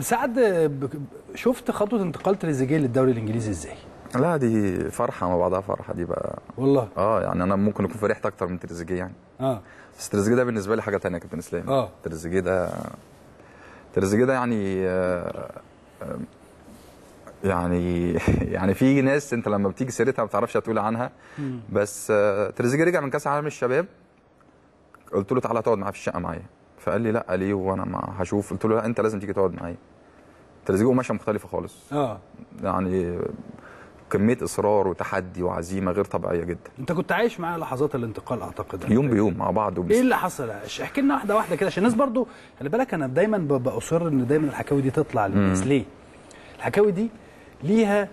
سعد شفت خطوه انتقال تريزيجيه للدوري الانجليزي ازاي؟ لا دي فرحه ما بعدها فرحه دي بقى والله اه يعني انا ممكن اكون فرحت اكتر من تريزيجيه يعني اه بس تريزيجيه ده بالنسبه لي حاجه ثانيه يا كابتن اسلام اه تريزيجيه ده تريزيجيه ده يعني آه، آه، يعني يعني في ناس انت لما بتيجي سيرتها ما بتعرفش هتقول عنها بس آه، تريزيجيه رجع من كاس العالم للشباب قلت له تعالى تقعد معايا في الشقه معايا فقال لي لا ليه وانا ما هشوف قلت له لا انت لازم تيجي تقعد معايا تلزجه ماشيه مختلفه خالص اه يعني كميه اصرار وتحدي وعزيمه غير طبيعيه جدا انت كنت عايش معاه لحظات الانتقال اعتقد يوم بيوم مع بعض وبس. ايه اللي حصل احكي لنا واحده واحده كده عشان الناس برضو خلي بالك انا دايما باصر ان دايما الحكاوي دي تطلع للناس ليه الحكاوي دي ليها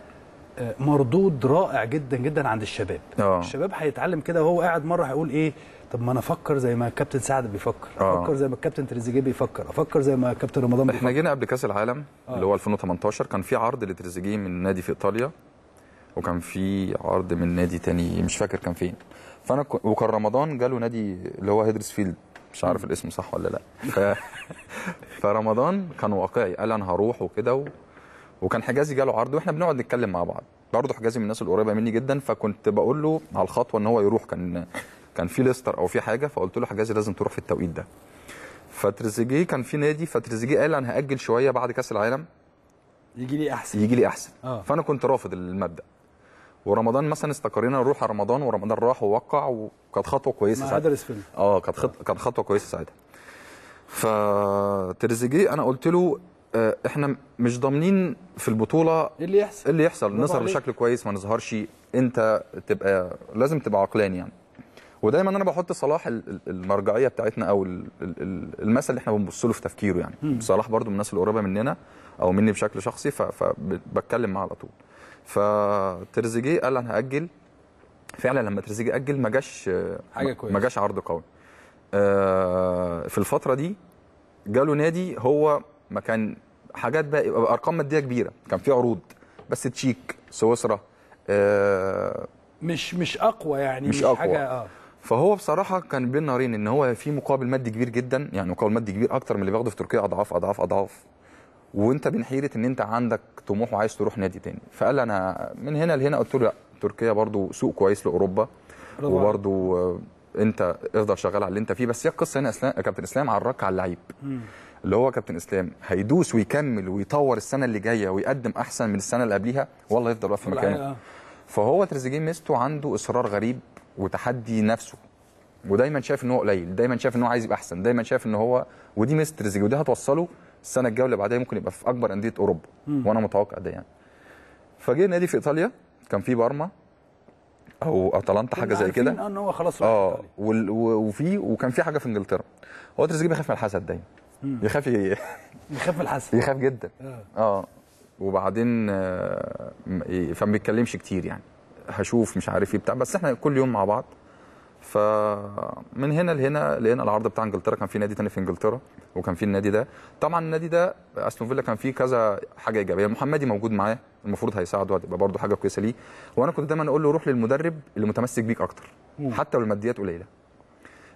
مردود رائع جدا جدا عند الشباب أوه. الشباب هيتعلم كده وهو قاعد مره هيقول ايه طب ما انا افكر زي ما الكابتن سعد بيفكر أوه. افكر زي ما الكابتن تريزيجيه بيفكر افكر زي ما الكابتن رمضان بيفكر احنا جينا قبل كاس العالم أوه. اللي هو 2018 كان في عرض لتريزيجيه من نادي في ايطاليا وكان في عرض من نادي تاني مش فاكر كان فين فانا ك... وكان رمضان جاله نادي اللي هو هيدرسفيلد مش عارف الاسم صح ولا لا ف... فرمضان كان واقعي قال انا هروح وكده و... وكان حجازي جاله عرض واحنا بنقعد نتكلم مع بعض برضه حجازي من الناس القريبه مني جدا فكنت بقول له على الخطوه ان هو يروح كان كان في ليستر او في حاجه فقلت له حجازي لازم تروح في التوقيت ده فتريزيجيه كان في نادي فتريزيجيه قال انا هاجل شويه بعد كاس العالم يجي لي احسن يجي لي احسن آه. فانا كنت رافض المبدا ورمضان مثلا استقرينا نروح على رمضان ورمضان راح ووقع وكانت خطوه كويسه ساعتها اه كانت خط... كانت خطوه كويسه ساعتها فتريزيجيه انا قلت له آه، احنا مش ضامنين في البطوله ايه اللي يحصل ايه اللي يحصل نظهر بشكل كويس ما نظهرش انت تبقى لازم تبقى عقلاني يعني ودايما انا بحط صلاح المرجعيه بتاعتنا او المثل اللي احنا بنبص له في تفكيره يعني م. صلاح برضو من الناس القريبه مننا او مني بشكل شخصي فبتكلم معاه على طول فترزيجيه قال انا هاجل فعلا لما ترزيجيه اجل ما جاش حاجه كويسه ما جاش عرض قوي آه، في الفتره دي جاله نادي هو ما كان حاجات بقى يبقى ارقام ماديه كبيره كان في عروض بس تشيك سويسرا آه مش مش اقوى يعني مش, مش أقوى. حاجه اه فهو بصراحه كان بين نارين ان هو في مقابل مادي كبير جدا يعني مقابل مادي كبير اكتر من اللي بياخده في تركيا اضعاف اضعاف اضعاف وانت بين حيره ان انت عندك طموح وعايز تروح نادي تاني فقال انا من هنا لهنا قلت له لا تركيا برضو سوق كويس لاوروبا وبرضو آه، انت افضل شغال على اللي انت فيه بس هي القصه هنا اسلام كابتن اسلام عرك على اللعيب اللي هو كابتن اسلام هيدوس ويكمل ويطور السنه اللي جايه ويقدم احسن من السنه اللي قبليها والله يفضل واقف في مكانه فهو تريزيجيه ميزته عنده اصرار غريب وتحدي نفسه ودايما شايف ان هو قليل دايما شايف ان هو عايز يبقى احسن دايما شايف ان هو ودي ميزه تريزيجيه ودي هتوصله السنه الجايه اللي بعدها ممكن يبقى في اكبر انديه اوروبا م. وانا متوقع ده يعني فجه نادي في ايطاليا كان في بارما او اتلانتا حاجه زي كده ان هو خلاص اه وفي وكان في حاجه في انجلترا هو تريزيجيه بيخاف من الحسد دايما يخاف ي... يخاف من الحسد يخاف جدا اه, آه. وبعدين آه، فما بيتكلمش كتير يعني هشوف مش عارف ايه بتاع بس احنا كل يوم مع بعض فمن هنا لهنا لقينا العرض بتاع انجلترا كان في نادي تاني في انجلترا وكان في النادي ده طبعا النادي ده استون فيلا كان فيه كذا حاجه ايجابيه المحمدي يعني موجود معاه المفروض هيساعده هتبقى برده حاجه كويسه ليه وانا كنت دايما اقول له روح للمدرب اللي متمسك بيك اكتر حتى لو الماديات قليله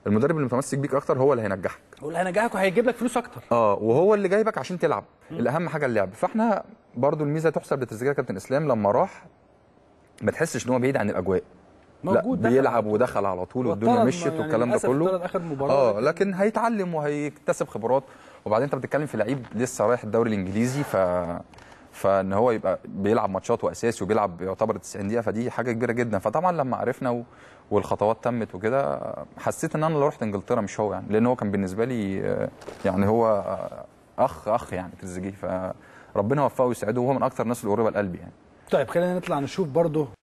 المدرب اللي متمسك بيك اكتر هو اللي هينجحك هو اللي هينجحك وهيجيب لك فلوس اكتر اه وهو اللي جايبك عشان تلعب مم. الاهم حاجه اللعب فاحنا برضو الميزه تحسب لتريزيجيه كابتن اسلام لما راح ما تحسش ان هو بعيد عن الاجواء موجود لا بيلعب ودخل على طول والدنيا مشيت يعني والكلام ده كله اخر مباراه اه لكن هيتعلم وهيكتسب خبرات وبعدين انت بتتكلم في لعيب لسه رايح الدوري الانجليزي ف فان هو يبقى بيلعب ماتشات واساسي وبيلعب يعتبر 90 دقيقه فدي حاجه كبيره جدا فطبعا لما عرفنا والخطوات تمت وكده حسيت ان انا لو رحت انجلترا مش هو يعني لان هو كان بالنسبه لي يعني هو اخ اخ يعني تريزيجيه فربنا يوفقه ويسعده وهو من اكثر الناس اللي لقلبي يعني طيب خلينا نطلع نشوف برضه